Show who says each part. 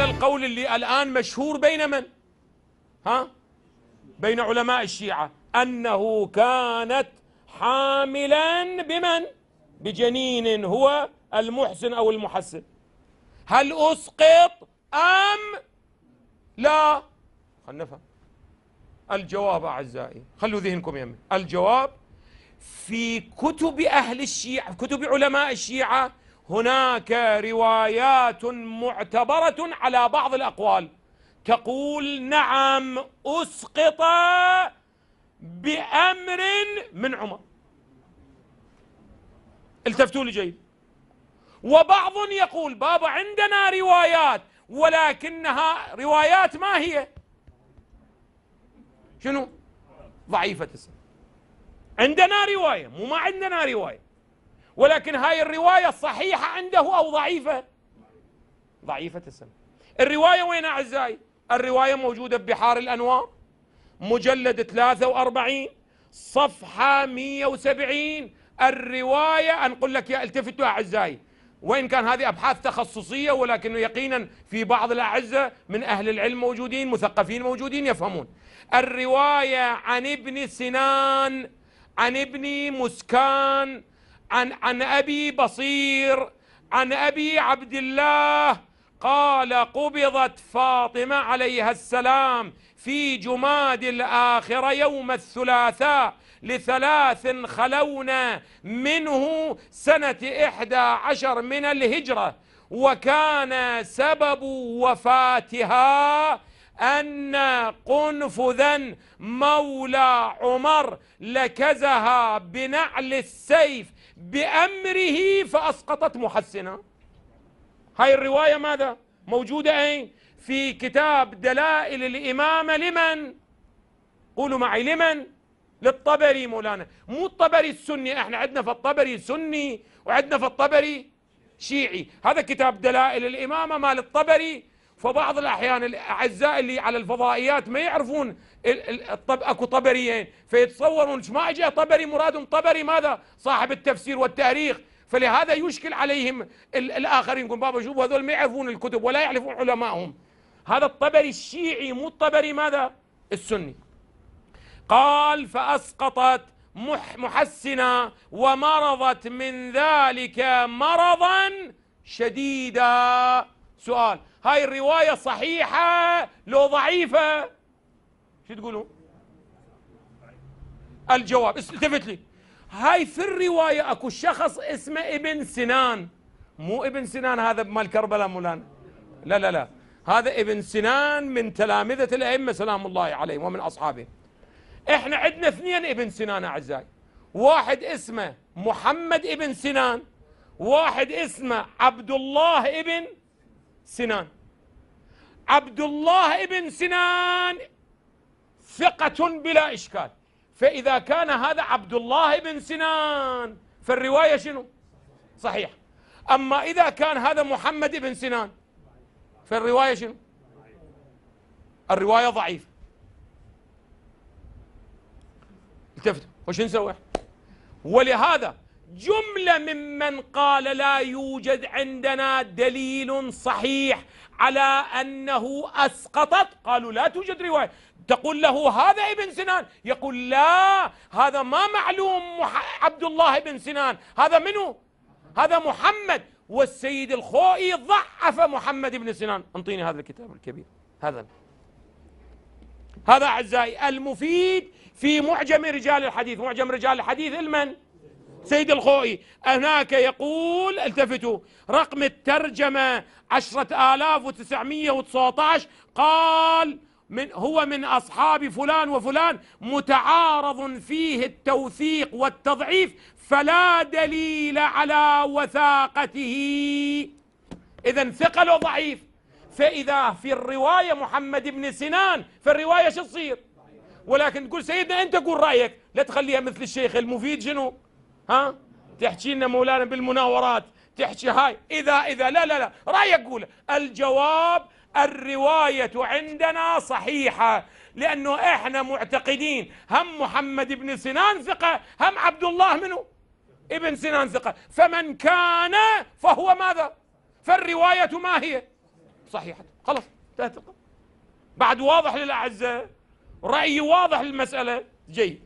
Speaker 1: على القول اللي الآن مشهور بين من ها بين علماء الشيعة أنه كانت حاملا بمن بجنين هو المحسن أو المحسن هل أسقط أم لا خلنا نفهم الجواب أعزائي خلوا ذهنكم يمي الجواب في كتب أهل الشيعة كتب علماء الشيعة هناك روايات معتبرة على بعض الأقوال تقول نعم أسقط بأمر من عمر التفتوا لي جيد وبعض يقول بابا عندنا روايات ولكنها روايات ما هي شنو ضعيفة السنة عندنا رواية مو ما عندنا رواية ولكن هاي الرواية صحيحة عنده أو ضعيفة ضعيفة السنة الرواية وين أعزائي الرواية موجودة ببحار الأنوار مجلد 43 صفحة 170 الرواية أنقل لك يا التفتوا أعزائي وإن كان هذه أبحاث تخصصية ولكن يقينا في بعض الأعزة من أهل العلم موجودين مثقفين موجودين يفهمون الرواية عن ابن سنان عن ابن مسكان عن عن ابي بصير عن ابي عبد الله قال قبضت فاطمه عليها السلام في جماد الاخره يوم الثلاثاء لثلاث خلونا منه سنه احدى عشر من الهجره وكان سبب وفاتها أن قنفذا مولى عمر لكزها بنعل السيف بأمره فأسقطت محسنة هاي الرواية ماذا موجودة أين في كتاب دلائل الإمامة لمن قولوا معي لمن للطبري مولانا مو الطبري السني احنا عندنا في الطبري سني وعندنا في الطبري شيعي هذا كتاب دلائل الإمامة مال الطبري فبعض الأحيان الأعزاء اللي على الفضائيات ما يعرفون الطب أكو طبريين فيتصورون ما أجا طبري مرادهم طبري ماذا صاحب التفسير والتاريخ فلهذا يشكل عليهم الآخرين يقول بابا شوفوا هذول ما يعرفون الكتب ولا يعرفون علمائهم هذا الطبري الشيعي مو الطبري ماذا السني قال فأسقطت محسنة ومرضت من ذلك مرضا شديدا سؤال هاي الرواية صحيحة لو ضعيفة شو تقولوا الجواب التفت لي هاي في الرواية أكو شخص اسمه ابن سنان مو ابن سنان هذا بمال كربلاء مولانا لا لا لا هذا ابن سنان من تلامذة الأئمة سلام الله عليهم ومن أصحابه احنا عندنا اثنين ابن سنان أعزائي واحد اسمه محمد ابن سنان واحد اسمه عبد الله ابن سنان عبد الله بن سنان ثقة بلا إشكال فإذا كان هذا عبد الله بن سنان فالرواية شنو صحيح أما إذا كان هذا محمد بن سنان فالرواية شنو الرواية ضعيفة التفتوا وش نسوي ولهذا جملة ممن قال لا يوجد عندنا دليل صحيح على أنه أسقطت قالوا لا توجد رواية تقول له هذا ابن سنان يقول لا هذا ما معلوم عبد الله بن سنان هذا منو هذا محمد والسيد الخوئي ضعف محمد بن سنان انطيني هذا الكتاب الكبير هذا هذا أعزائي المفيد في معجم رجال الحديث معجم رجال الحديث المن سيد الخوئي هناك يقول التفتوا رقم الترجمة عشرة آلاف وتسعمية قال من هو من أصحاب فلان وفلان متعارض فيه التوثيق والتضعيف فلا دليل على وثاقته إذا ثقل ضعيف فإذا في الرواية محمد بن سنان في الرواية شو تصير ولكن تقول سيدنا أنت قول رأيك لا تخليها مثل الشيخ المفيد شنو ها تحكي لنا مولانا بالمناورات تحكي هاي إذا إذا لا لا لا رأيك قول الجواب الرواية عندنا صحيحة لأنه إحنا معتقدين هم محمد بن سنان ثقة هم عبد الله منه ابن سنان ثقة فمن كان فهو ماذا فالرواية ما هي صحيحة خلاص انتهت بعد واضح للأعزاء رأيي واضح للمسألة جيد